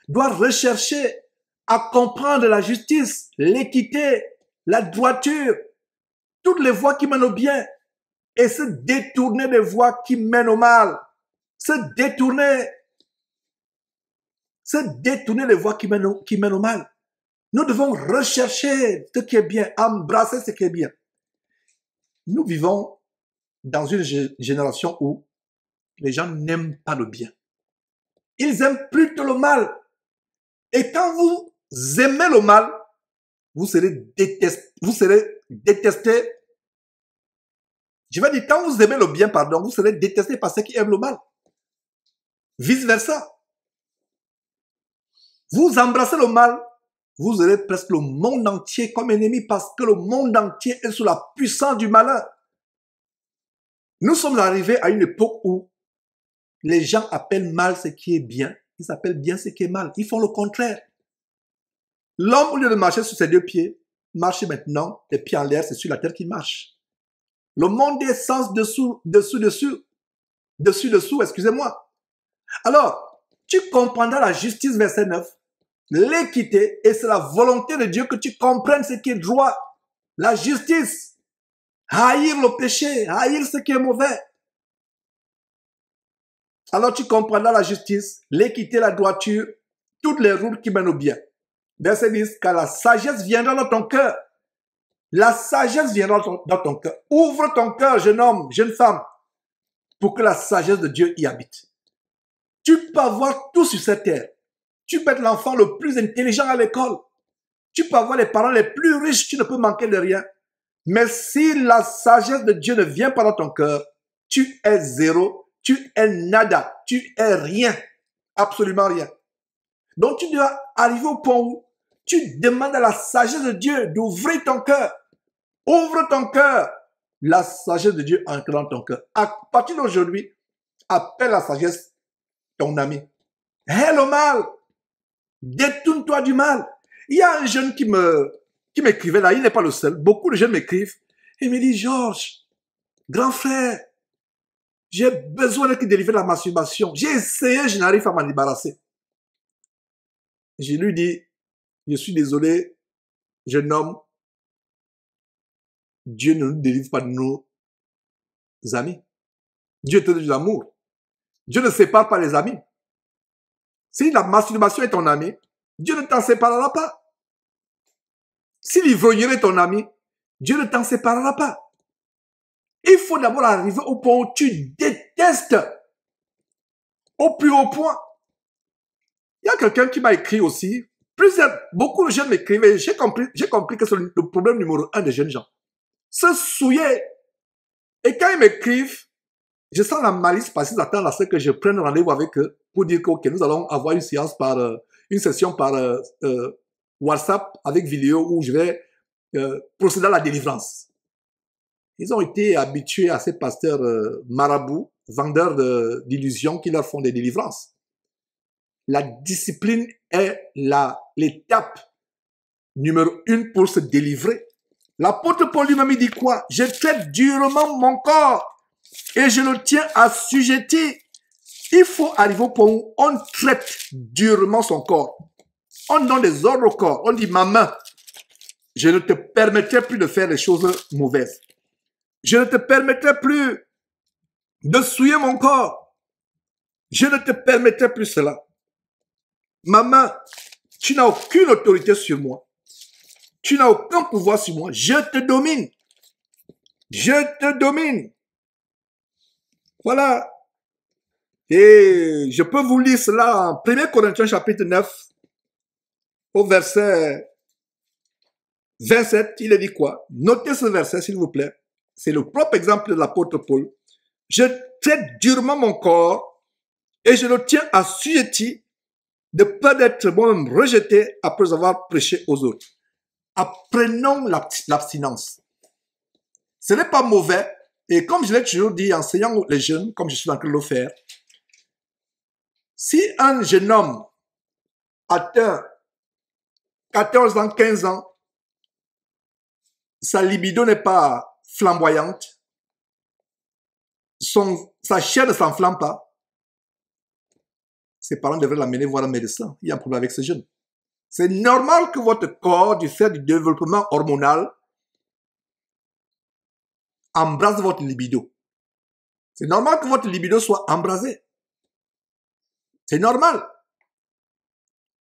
doit rechercher à comprendre la justice, l'équité, la droiture, toutes les voies qui mènent au bien et se détourner des voies qui mènent au mal. Se détourner. Se détourner des voies qui mènent au, qui mènent au mal. Nous devons rechercher ce qui est bien, embrasser ce qui est bien. Nous vivons dans une génération où les gens n'aiment pas le bien. Ils aiment plutôt le mal. Et quand vous aimez le mal, vous serez détesté. Vous serez détesté. Je vais dire, quand vous aimez le bien, pardon, vous serez détesté par ceux qui aiment le mal. Vice-versa. Vous embrassez le mal, vous aurez presque le monde entier comme ennemi parce que le monde entier est sous la puissance du malin. Nous sommes arrivés à une époque où les gens appellent mal ce qui est bien, ils appellent bien ce qui est mal. Ils font le contraire. L'homme, au lieu de marcher sur ses deux pieds, marche maintenant, les pieds en l'air, c'est sur la terre qu'il marche. Le monde est sens dessous, dessous, dessus Dessus, dessous, excusez-moi. Alors, tu comprendras la justice, verset 9, l'équité, et c'est la volonté de Dieu que tu comprennes ce qui est droit, la justice, haïr le péché, haïr ce qui est mauvais, alors tu comprendras la justice, l'équité, la droiture, toutes les routes qui mènent au bien. Verset 10, car la sagesse viendra dans ton cœur. La sagesse viendra dans ton, ton cœur. Ouvre ton cœur, jeune homme, jeune femme, pour que la sagesse de Dieu y habite. Tu peux avoir tout sur cette terre. Tu peux être l'enfant le plus intelligent à l'école. Tu peux avoir les parents les plus riches, tu ne peux manquer de rien. Mais si la sagesse de Dieu ne vient pas dans ton cœur, tu es zéro tu es nada, tu es rien, absolument rien. Donc tu dois arriver au point où tu demandes à la sagesse de Dieu d'ouvrir ton cœur. Ouvre ton cœur. La sagesse de Dieu entre dans ton cœur. À partir d'aujourd'hui, appelle la sagesse ton ami. Hé le mal, détourne-toi du mal. Il y a un jeune qui me qui m'écrivait là, il n'est pas le seul. Beaucoup de jeunes m'écrivent. et me dit Georges, grand frère, j'ai besoin qu'il délivre la masturbation. J'ai essayé, je n'arrive pas à m'en débarrasser. Je lui dis, je suis désolé, jeune homme, Dieu ne nous délivre pas de nos amis. Dieu te donne de l'amour. Dieu ne sépare pas les amis. Si la masturbation est ton ami, Dieu ne t'en séparera pas. Si l'ivrognerie est ton ami, Dieu ne t'en séparera pas. Il faut d'abord arriver au point où tu détestes au plus haut point. Il y a quelqu'un qui m'a écrit aussi. beaucoup de jeunes m'écrivent J'ai compris, j'ai compris que c'est le problème numéro un des jeunes gens. Se souiller. Et quand ils m'écrivent, je sens la malice parce qu'ils attendent à ce que je prenne rendez-vous avec eux pour dire que, nous allons avoir une séance par, euh, une session par euh, euh, WhatsApp avec vidéo où je vais procéder à la délivrance. Ils ont été habitués à ces pasteurs euh, marabouts, vendeurs d'illusions qui leur font des délivrances. La discipline est l'étape numéro une pour se délivrer. L'apôtre Paul lui-même dit quoi Je traite durement mon corps et je le tiens assujetti. Il faut arriver au point où on traite durement son corps. On donne des ordres au corps. On dit, maman, je ne te permettrai plus de faire les choses mauvaises. Je ne te permettrai plus de souiller mon corps. Je ne te permettrai plus cela. Maman, tu n'as aucune autorité sur moi. Tu n'as aucun pouvoir sur moi. Je te domine. Je te domine. Voilà. Et je peux vous lire cela en 1 Corinthiens chapitre 9, au verset 27. Il est dit quoi Notez ce verset, s'il vous plaît c'est le propre exemple de l'apôtre Paul, je traite durement mon corps et je le tiens assujetti de peur d'être moi-même rejeté après avoir prêché aux autres. Apprenons l'abstinence. Ce n'est pas mauvais. Et comme je l'ai toujours dit, enseignant les jeunes, comme je suis en train de le faire, si un jeune homme atteint 14 ans, 15 ans, sa libido n'est pas flamboyante, son, sa chair ne s'enflamme pas, ses parents devraient l'amener voir un médecin. Il y a un problème avec ce jeune. C'est normal que votre corps, du fait du développement hormonal, embrasse votre libido. C'est normal que votre libido soit embrasé. C'est normal.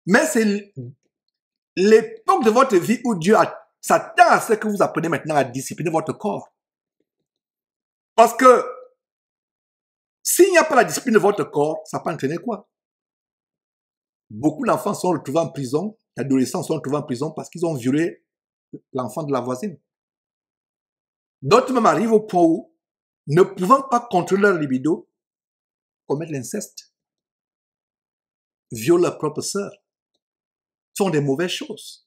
Mais c'est l'époque de votre vie où Dieu a ça tend à ce que vous apprenez maintenant à discipliner votre corps. Parce que s'il n'y a pas la discipline de votre corps, ça peut entraîner quoi Beaucoup d'enfants sont retrouvés en prison, d'adolescents sont retrouvés en prison parce qu'ils ont violé l'enfant de la voisine. D'autres même arrivent au point où, ne pouvant pas contrôler leur libido, commettent l'inceste, violent leur propre sœur, sont des mauvaises choses.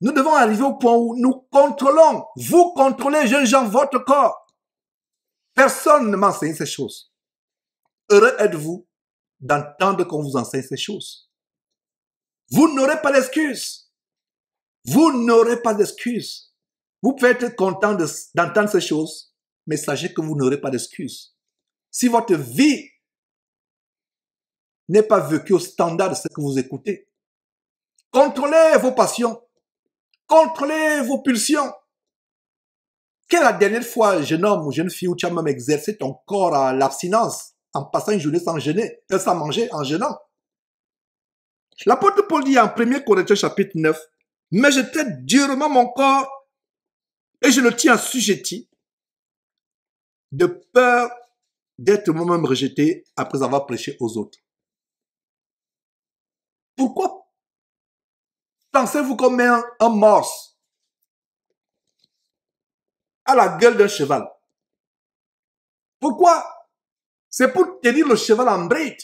Nous devons arriver au point où nous contrôlons. Vous contrôlez, jeunes gens, votre corps. Personne ne m'enseigne ces choses. Heureux êtes-vous d'entendre qu'on vous enseigne ces choses. Vous n'aurez pas d'excuses. Vous n'aurez pas d'excuses. Vous pouvez être content d'entendre ces choses, mais sachez que vous n'aurez pas d'excuses. Si votre vie n'est pas vécue au standard de ce que vous écoutez, contrôlez vos passions. Contrôlez vos pulsions. Quelle est la dernière fois, jeune homme ou jeune fille, où tu as même exercé ton corps à l'abstinence en passant une journée sans gêner euh, sans manger, en gênant L'apôtre Paul dit en 1 Corinthiens chapitre 9, mais je traite durement mon corps et je le tiens assujetti de peur d'être moi-même rejeté après avoir prêché aux autres. Pourquoi Pensez-vous comme un, un morse à la gueule d'un cheval. Pourquoi C'est pour tenir le cheval en bride,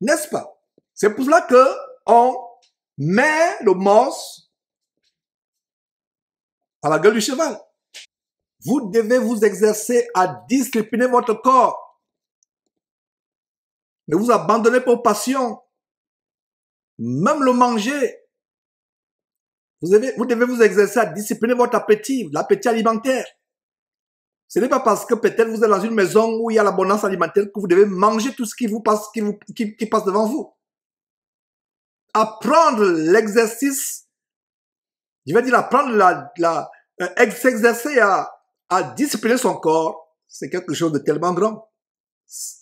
n'est-ce pas C'est pour cela que on met le morse à la gueule du cheval. Vous devez vous exercer à discipliner votre corps. Ne vous abandonnez pas aux passions. Même le manger, vous devez, vous exercer à discipliner votre appétit, l'appétit alimentaire. Ce n'est pas parce que peut-être vous êtes dans une maison où il y a l'abondance alimentaire que vous devez manger tout ce qui vous passe, devant vous. Apprendre l'exercice, je vais dire apprendre la, euh, s'exercer à, discipliner son corps, c'est quelque chose de tellement grand.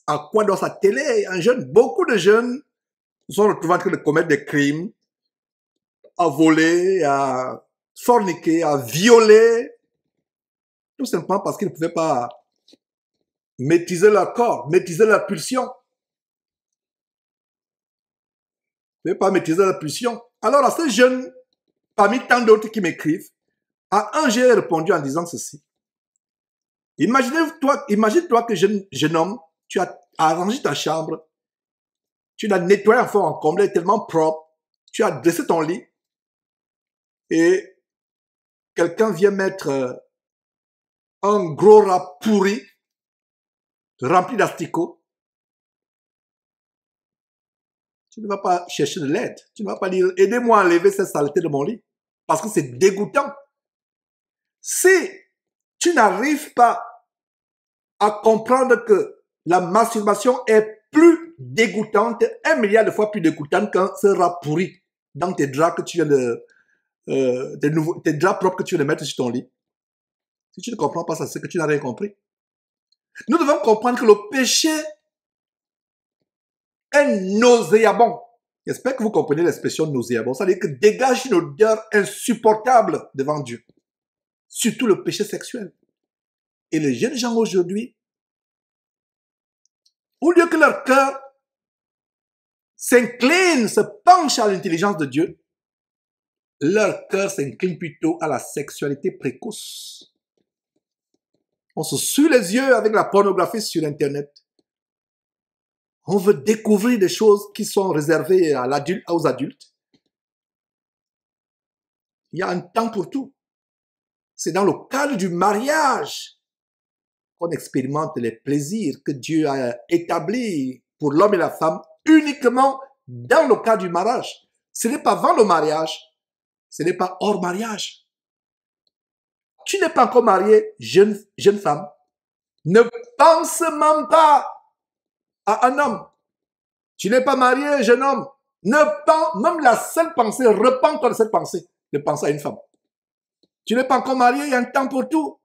À quoi doit télé, un jeune? Beaucoup de jeunes sont retrouvés en train de commettre des crimes à voler, à forniquer, à violer, tout simplement parce qu'ils ne pouvaient pas maîtriser leur corps, maîtriser leur pulsion. Ils ne pouvaient pas maîtriser leur pulsion. Alors à ce jeune, parmi tant d'autres qui m'écrivent, à un j'ai répondu en disant ceci. Imagine-toi, imagine que jeune, homme, tu as arrangé ta chambre, tu l'as nettoyée en fond en comble, tellement propre, tu as dressé ton lit, et quelqu'un vient mettre euh, un gros rat pourri rempli d'asticots, tu ne vas pas chercher de l'aide. Tu ne vas pas dire, aidez-moi à enlever cette saleté de mon lit. Parce que c'est dégoûtant. Si tu n'arrives pas à comprendre que la masturbation est plus dégoûtante, un milliard de fois plus dégoûtante qu'un ce rat pourri dans tes draps que tu viens de, euh, t'es, draps propres que tu les mettre sur ton lit. Si tu ne comprends pas ça, c'est que tu n'as rien compris. Nous devons comprendre que le péché est nauséabond. J'espère que vous comprenez l'expression nauséabond. Ça veut dire que dégage une odeur insupportable devant Dieu. Surtout le péché sexuel. Et les jeunes gens aujourd'hui, au lieu que leur cœur s'incline, se penche à l'intelligence de Dieu, leur cœur s'incline plutôt à la sexualité précoce. On se suit les yeux avec la pornographie sur Internet. On veut découvrir des choses qui sont réservées à l'adulte, aux adultes. Il y a un temps pour tout. C'est dans le cadre du mariage qu'on expérimente les plaisirs que Dieu a établis pour l'homme et la femme uniquement dans le cadre du mariage. Ce n'est pas avant le mariage ce n'est pas hors mariage. Tu n'es pas encore marié, jeune, femme. Ne pense même pas à un homme. Tu n'es pas marié, jeune homme. Ne pense, même la seule pensée, repens-toi de cette pensée, de penser à une femme. Tu n'es pas encore marié, il y a un temps pour tout.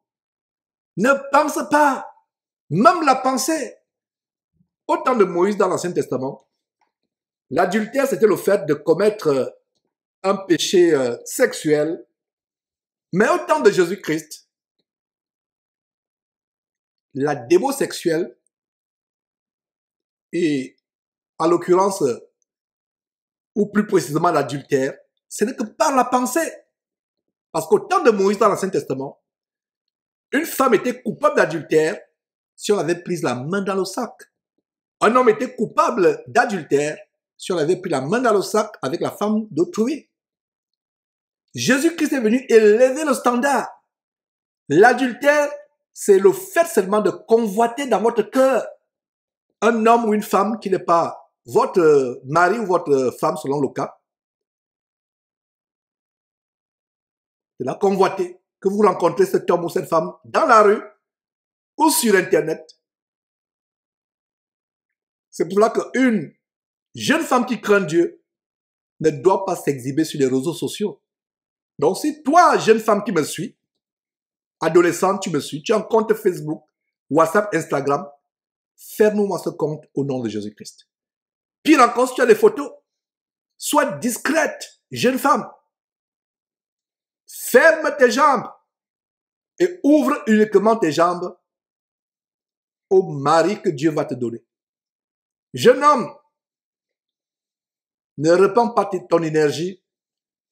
Ne pense pas, même la pensée. Au temps de Moïse dans l'Ancien Testament, l'adultère, c'était le fait de commettre euh, un péché euh, sexuel, mais au temps de Jésus-Christ, la sexuelle, et à l'occurrence, ou plus précisément l'adultère, ce n'est que par la pensée. Parce qu'au temps de Moïse dans l'Ancien Testament, une femme était coupable d'adultère si on avait pris la main dans le sac. Un homme était coupable d'adultère si on avait pris la main dans le sac avec la femme d'autrui. Jésus-Christ est venu élever le standard. L'adultère, c'est le fait seulement de convoiter dans votre cœur un homme ou une femme qui n'est pas votre euh, mari ou votre euh, femme selon le cas. C'est la convoiter, que vous rencontrez cet homme ou cette femme dans la rue ou sur Internet. C'est pour cela qu'une jeune femme qui craint Dieu ne doit pas s'exhiber sur les réseaux sociaux. Donc si toi, jeune femme qui me suis, adolescente, tu me suis, tu as un compte Facebook, WhatsApp, Instagram, ferme-moi ce compte au nom de Jésus-Christ. Pire encore, si tu as des photos, sois discrète, jeune femme. Ferme tes jambes et ouvre uniquement tes jambes au mari que Dieu va te donner. Jeune homme, ne répands pas ton énergie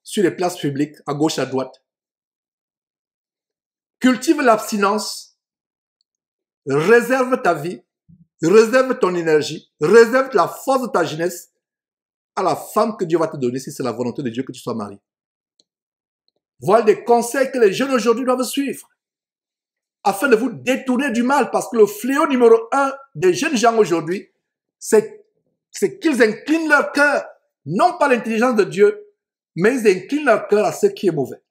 sur les places publiques, à gauche, à droite. Cultive l'abstinence. Réserve ta vie. Réserve ton énergie. Réserve la force de ta jeunesse à la femme que Dieu va te donner si c'est la volonté de Dieu que tu sois marié. Voilà des conseils que les jeunes aujourd'hui doivent suivre afin de vous détourner du mal parce que le fléau numéro un des jeunes gens aujourd'hui, c'est qu'ils inclinent leur cœur non pas l'intelligence de Dieu, mais ils inclinent leur cœur à ce qui est mauvais.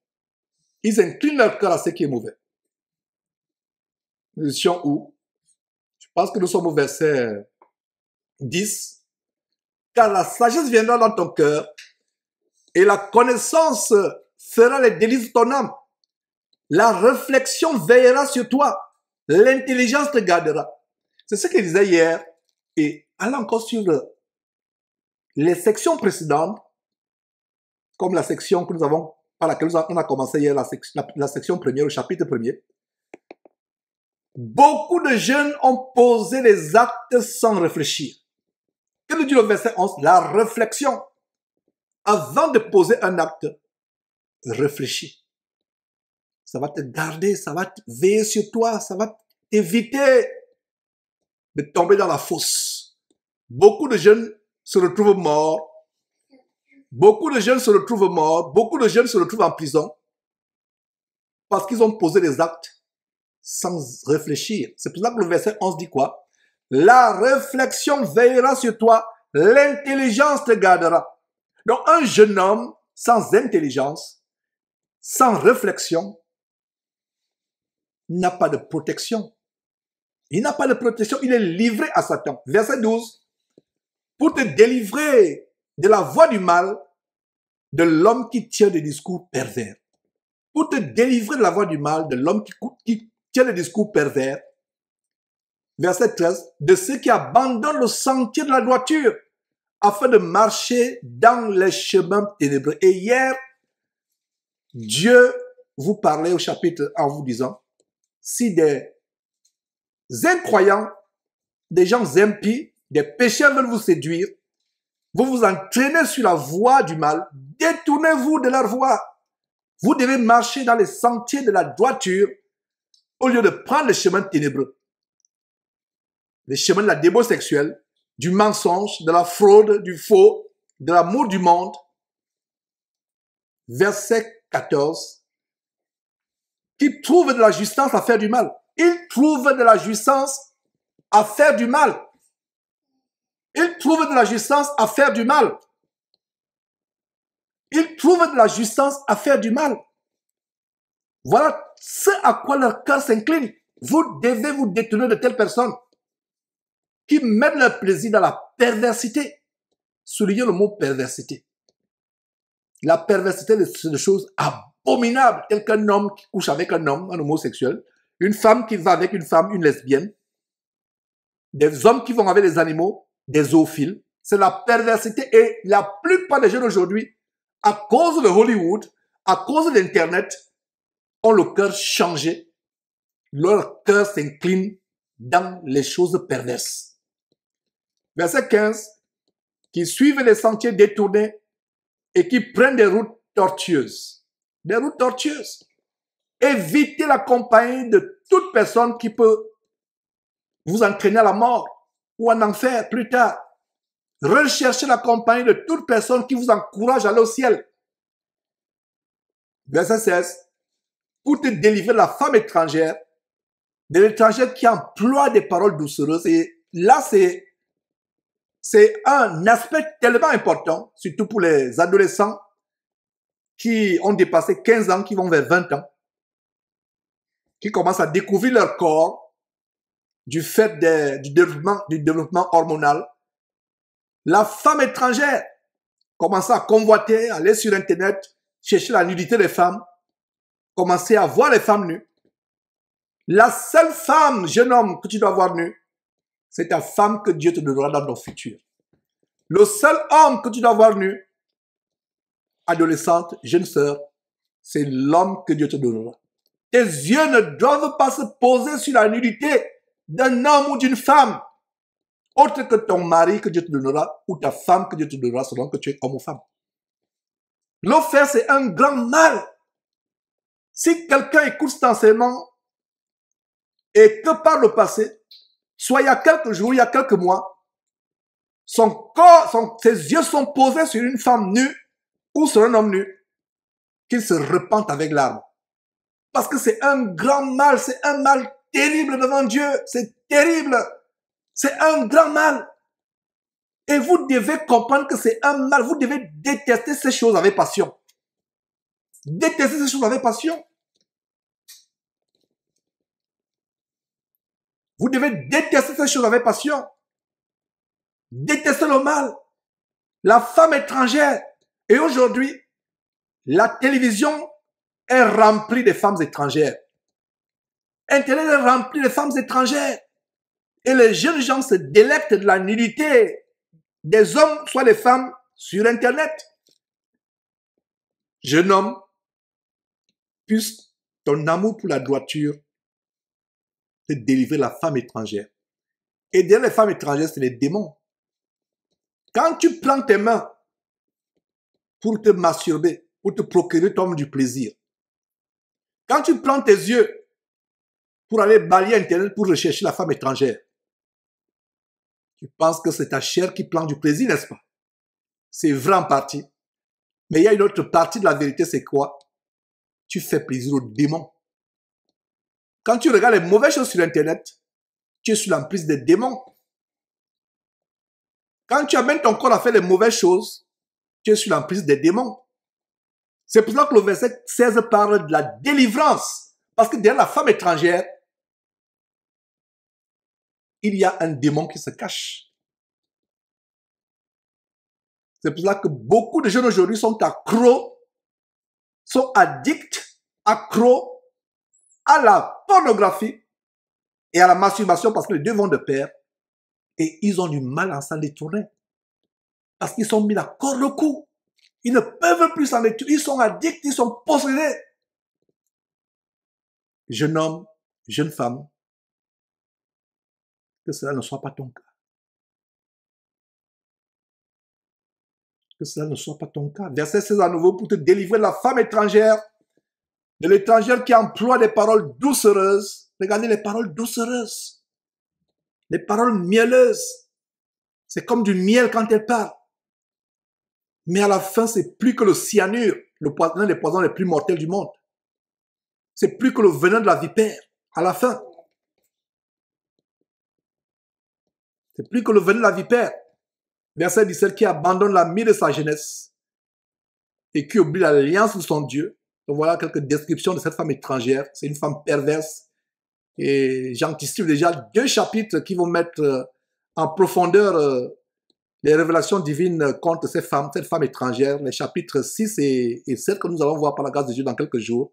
Ils inclinent leur cœur à ce qui est mauvais. Nous étions où Je pense que nous sommes au verset 10. Car la sagesse viendra dans ton cœur et la connaissance fera les délices de ton âme. La réflexion veillera sur toi. L'intelligence te gardera. C'est ce qu'il disait hier. Et allons encore les sections précédentes, comme la section que nous avons, par laquelle on a commencé hier, la, section, la, section première, le chapitre premier, beaucoup de jeunes ont posé des actes sans réfléchir. Que nous dit le verset 11 La réflexion. Avant de poser un acte, réfléchis. Ça va te garder, ça va te veiller sur toi, ça va t'éviter de tomber dans la fosse. Beaucoup de jeunes se retrouvent morts. Beaucoup de jeunes se retrouvent morts. Beaucoup de jeunes se retrouvent en prison parce qu'ils ont posé des actes sans réfléchir. C'est pour ça que le verset 11 dit quoi La réflexion veillera sur toi, l'intelligence te gardera. Donc un jeune homme sans intelligence, sans réflexion, n'a pas de protection. Il n'a pas de protection, il est livré à Satan. Verset 12 pour te délivrer de la voie du mal, de l'homme qui tient des discours pervers. Pour te délivrer de la voie du mal, de l'homme qui, tient des discours pervers. Verset 13, de ceux qui abandonnent le sentier de la droiture afin de marcher dans les chemins ténébreux. Et hier, Dieu vous parlait au chapitre en vous disant, si des incroyants, des gens impies, des pécheurs veulent vous séduire. Vous vous entraînez sur la voie du mal. Détournez-vous de leur voie. Vous devez marcher dans les sentiers de la droiture au lieu de prendre le chemin ténébreux. Le chemin de la débauche sexuelle, du mensonge, de la fraude, du faux, de l'amour du monde. Verset 14. Qui trouve de la justice à faire du mal. Il trouve de la jouissance à faire du mal. Ils trouvent de la justice à faire du mal. Ils trouvent de la justice à faire du mal. Voilà ce à quoi leur cœur s'incline. Vous devez vous détenir de telles personnes qui mettent leur plaisir dans la perversité. Soulignez le mot perversité. La perversité, c'est une chose abominable. Tel qu'un homme qui couche avec un homme, un homosexuel, une femme qui va avec une femme, une lesbienne, des hommes qui vont avec des animaux, des zoophiles. C'est la perversité et la plupart des jeunes aujourd'hui, à cause de Hollywood, à cause d'Internet, ont le cœur changé. Leur cœur s'incline dans les choses perverses. Verset 15, qui suivent les sentiers détournés et qui prennent des routes tortueuses. Des routes tortueuses. Évitez la compagnie de toute personne qui peut vous entraîner à la mort ou en enfer plus tard. Recherchez la compagnie de toute personne qui vous encourage à aller au ciel. Verset 16. Pour te délivrer la femme étrangère, de l'étrangère qui emploie des paroles doucereuses. Et là, c'est, c'est un aspect tellement important, surtout pour les adolescents qui ont dépassé 15 ans, qui vont vers 20 ans, qui commencent à découvrir leur corps, du fait du, développement, du développement hormonal, la femme étrangère commence à convoiter, aller sur Internet, chercher la nudité des femmes, commencer à voir les femmes nues. La seule femme, jeune homme, que tu dois voir nue, c'est ta femme que Dieu te donnera dans ton futur. Le seul homme que tu dois voir nu, adolescente, jeune sœur, c'est l'homme que Dieu te donnera. Tes yeux ne doivent pas se poser sur la nudité d'un homme ou d'une femme, autre que ton mari que Dieu te donnera, ou ta femme que Dieu te donnera, selon que tu es homme ou femme. l'offert c'est un grand mal. Si quelqu'un écoute cet et que par le passé, soit il y a quelques jours, il y a quelques mois, son corps, ses yeux sont posés sur une femme nue ou sur un homme nu, qu'il se repente avec larmes. Parce que c'est un grand mal, c'est un mal terrible devant Dieu. C'est terrible. C'est un grand mal. Et vous devez comprendre que c'est un mal. Vous devez détester ces choses avec passion. Détester ces choses avec passion. Vous devez détester ces choses avec passion. Détester le mal. La femme étrangère. Et aujourd'hui, la télévision est remplie de femmes étrangères. Internet est rempli de femmes étrangères. Et les jeunes gens se délectent de la nudité des hommes, soit des femmes, sur Internet. Jeune homme, puisque ton amour pour la droiture te délivrer la femme étrangère. Et derrière les femmes étrangères, c'est les démons. Quand tu prends tes mains pour te masturber, pour te procurer ton du plaisir, quand tu prends tes yeux pour aller balayer Internet pour rechercher la femme étrangère. Tu penses que c'est ta chair qui plante du plaisir, n'est-ce pas C'est vrai en partie. Mais il y a une autre partie de la vérité, c'est quoi Tu fais plaisir aux démons. Quand tu regardes les mauvaises choses sur Internet, tu es sous l'emprise des démons. Quand tu amènes ton corps à faire les mauvaises choses, tu es sous l'emprise des démons. C'est pour cela que le verset 16 parle de la délivrance. Parce que derrière la femme étrangère, il y a un démon qui se cache. C'est pour cela que beaucoup de jeunes aujourd'hui sont accros, sont addicts, accros à la pornographie et à la masturbation parce que les deux vont de pair et ils ont du mal à s'en détourner parce qu'ils sont mis à corps le cou. Ils ne peuvent plus s'en détourner. Ils sont addicts, ils sont possédés. Jeune homme, jeune femme, que cela ne soit pas ton cas. Que cela ne soit pas ton cas. Verset 16 à nouveau pour te délivrer de la femme étrangère, de l'étrangère qui emploie des paroles doucereuses. Regardez les paroles doucereuses, les paroles mielleuses. C'est comme du miel quand elle parle. Mais à la fin, c'est plus que le cyanure, le poison, l'un des poisons les plus mortels du monde. C'est plus que le venin de la vipère. À la fin, C'est plus que le venin de la vipère. Verset 17, qui abandonne l'ami de sa jeunesse et qui oublie l'alliance de son Dieu. Donc voilà quelques descriptions de cette femme étrangère. C'est une femme perverse. Et j'anticipe déjà deux chapitres qui vont mettre euh, en profondeur euh, les révélations divines contre ces femmes, cette femme étrangère, les chapitres 6 et 7 que nous allons voir par la grâce de Dieu dans quelques jours.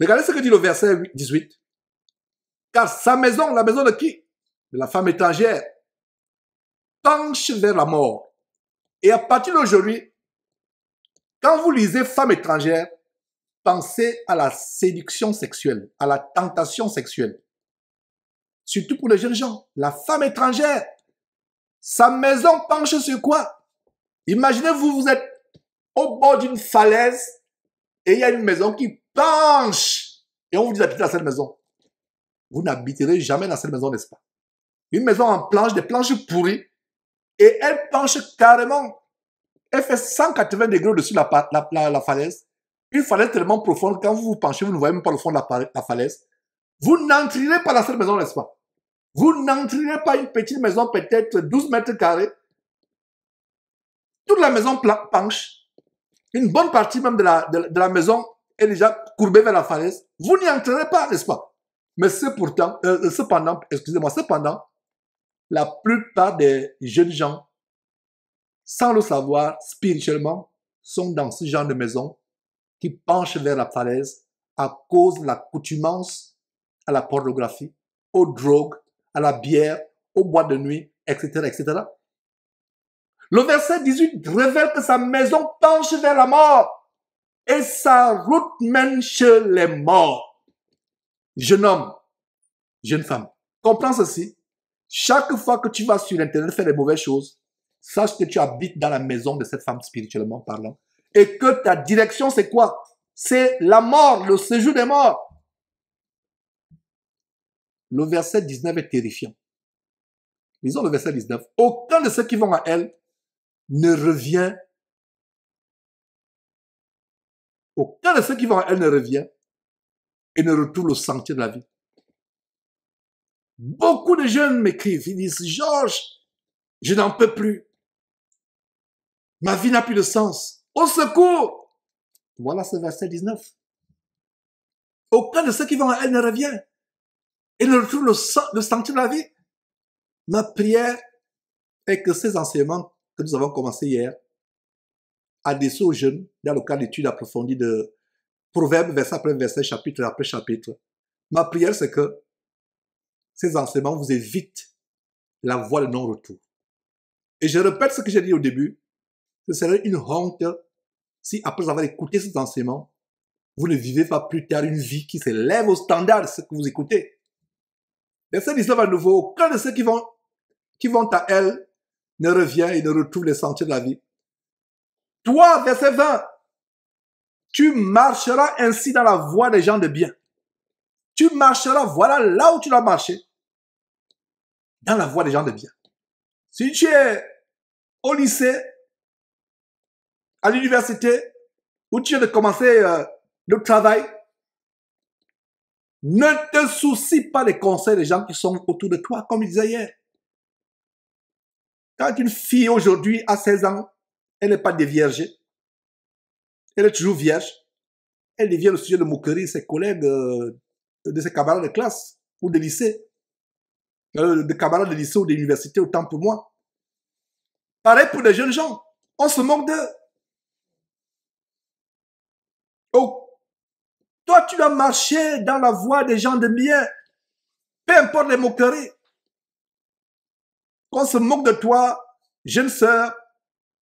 Regardez ce que dit le verset 18. Car sa maison, la maison de qui la femme étrangère penche vers la mort. Et à partir d'aujourd'hui, quand vous lisez femme étrangère, pensez à la séduction sexuelle, à la tentation sexuelle. Surtout pour les jeunes gens. La femme étrangère, sa maison penche sur quoi Imaginez-vous, vous êtes au bord d'une falaise et il y a une maison qui penche. Et on vous dit d'habiter dans cette maison. Vous n'habiterez jamais dans cette maison, n'est-ce pas une maison en planche, des planches pourries, et elle penche carrément. Elle fait 180 degrés au-dessus de la, la, falaise. Une falaise tellement profonde, quand vous vous penchez, vous ne voyez même pas le fond de la, falaise. Vous n'entrerez pas dans cette maison, n'est-ce pas Vous n'entrerez pas une petite maison, peut-être 12 mètres carrés. Toute la maison penche. Une bonne partie même de la, de, la maison est déjà courbée vers la falaise. Vous n'y entrerez pas, n'est-ce pas Mais c'est euh, cependant, excusez-moi, cependant, la plupart des jeunes gens, sans le savoir spirituellement, sont dans ce genre de maison qui penche vers la falaise à cause de l'accoutumance à la pornographie, aux drogues, à la bière, aux bois de nuit, etc., etc. Le verset 18 révèle que sa maison penche vers la mort et sa route mène chez les morts. Jeune homme, jeune femme, comprends ceci. Chaque fois que tu vas sur Internet faire des mauvaises choses, sache que tu habites dans la maison de cette femme spirituellement parlant. Et que ta direction, c'est quoi C'est la mort, le séjour des morts. Le verset 19 est terrifiant. Lisons le verset 19. Aucun de ceux qui vont à elle ne revient. Aucun de ceux qui vont à elle ne revient et ne retourne au sentier de la vie. Beaucoup de jeunes m'écrivent, ils disent, Georges, je n'en peux plus. Ma vie n'a plus de sens. Au secours! Voilà ce verset 19. Aucun de ceux qui vont à elle ne revient et ne retrouve le, le de la vie. Ma prière est que ces enseignements que nous avons commencé hier, adressés aux jeunes, dans le cadre d'études approfondies de Proverbes, verset après verset, chapitre après chapitre, ma prière c'est que ces enseignements vous évitent la voie de non-retour. Et je répète ce que j'ai dit au début, ce serait une honte si après avoir écouté ces enseignements, vous ne vivez pas plus tard une vie qui s'élève au standard de ce que vous écoutez. Verset 19 à nouveau, aucun de ceux qui vont, qui vont à elle ne revient et ne retrouve les sentiers de la vie. Toi, verset 20, tu marcheras ainsi dans la voie des gens de bien. Tu marcheras, voilà là où tu dois marcher, dans la voie des gens de bien. Si tu es au lycée, à l'université, ou tu viens de commencer euh, le travail, ne te soucie pas des conseils des gens qui sont autour de toi, comme ils disait hier. Quand une fille aujourd'hui a 16 ans, elle n'est pas déviergée, elle est toujours vierge, elle devient le sujet de moquerie, ses collègues euh, de ses camarades de classe ou de lycée, euh, de camarades de lycée ou d'université, autant pour moi. Pareil pour les jeunes gens. On se moque d'eux. Oh. Toi, tu dois marcher dans la voie des gens de bien. Peu importe les moqueries. Qu'on se moque de toi, jeune sœur,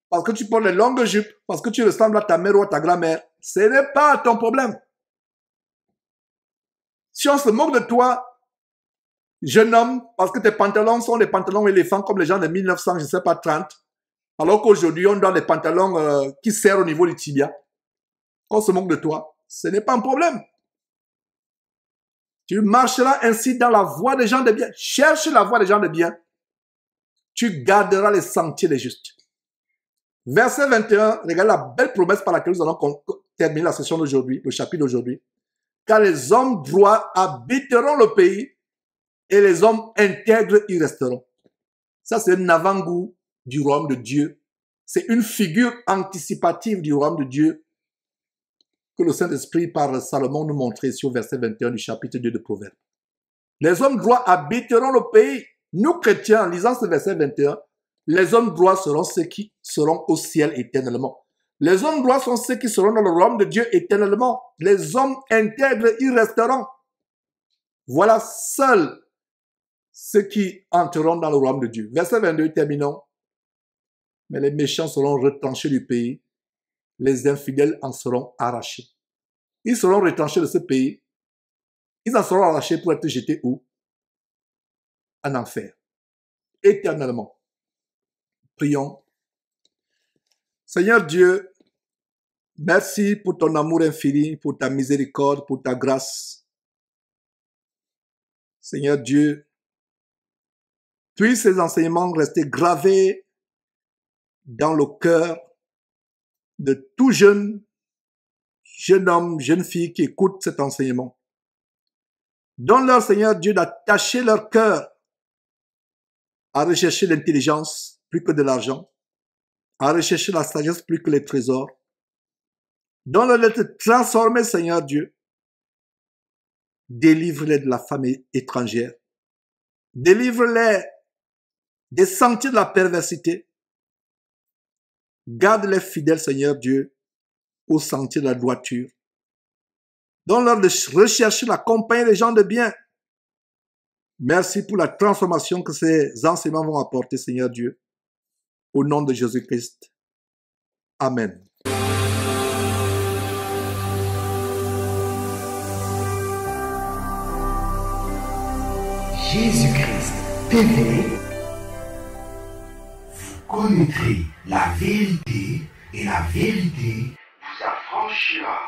parce que tu portes les longues jupes, parce que tu ressembles à ta mère ou à ta grand-mère, ce n'est pas ton problème. Si on se moque de toi, jeune homme, parce que tes pantalons sont des pantalons éléphants comme les gens de 1900, je sais pas, 30, alors qu'aujourd'hui, on donne des pantalons euh, qui serrent au niveau du tibia, on se moque de toi, ce n'est pas un problème. Tu marcheras ainsi dans la voie des gens de bien. Cherche la voie des gens de bien. Tu garderas les sentiers des justes. Verset 21, Regarde la belle promesse par laquelle nous allons terminer la session d'aujourd'hui, le chapitre d'aujourd'hui car les hommes droits habiteront le pays et les hommes intègres y resteront. Ça, c'est un avant-goût du royaume de Dieu. C'est une figure anticipative du royaume de Dieu que le Saint-Esprit par Salomon nous montrait sur verset 21 du chapitre 2 de Proverbes. Les hommes droits habiteront le pays. Nous, chrétiens, en lisant ce verset 21, les hommes droits seront ceux qui seront au ciel éternellement. Les hommes droits sont ceux qui seront dans le royaume de Dieu éternellement. Les hommes intègres y resteront. Voilà seuls ceux qui entreront dans le royaume de Dieu. Verset 22, terminons. Mais les méchants seront retranchés du pays. Les infidèles en seront arrachés. Ils seront retranchés de ce pays. Ils en seront arrachés pour être jetés où En enfer. Éternellement. Prions. Seigneur Dieu, Merci pour ton amour infini, pour ta miséricorde, pour ta grâce. Seigneur Dieu, puis ces enseignements rester gravés dans le cœur de tout jeune, jeune homme, jeune fille qui écoute cet enseignement. Donne-leur, Seigneur Dieu, d'attacher leur cœur à rechercher l'intelligence plus que de l'argent, à rechercher la sagesse plus que les trésors, Donne-leur te transformer, Seigneur Dieu. Délivre-les de la femme étrangère. Délivre-les des sentiers de la perversité. Garde-les fidèles, Seigneur Dieu, au sentier de la droiture. Donne-leur de rechercher la compagnie des gens de bien. Merci pour la transformation que ces enseignements vont apporter, Seigneur Dieu. Au nom de Jésus-Christ. Amen. Jésus-Christ TV, vous connaîtrez la vérité et la vérité vous affranchira.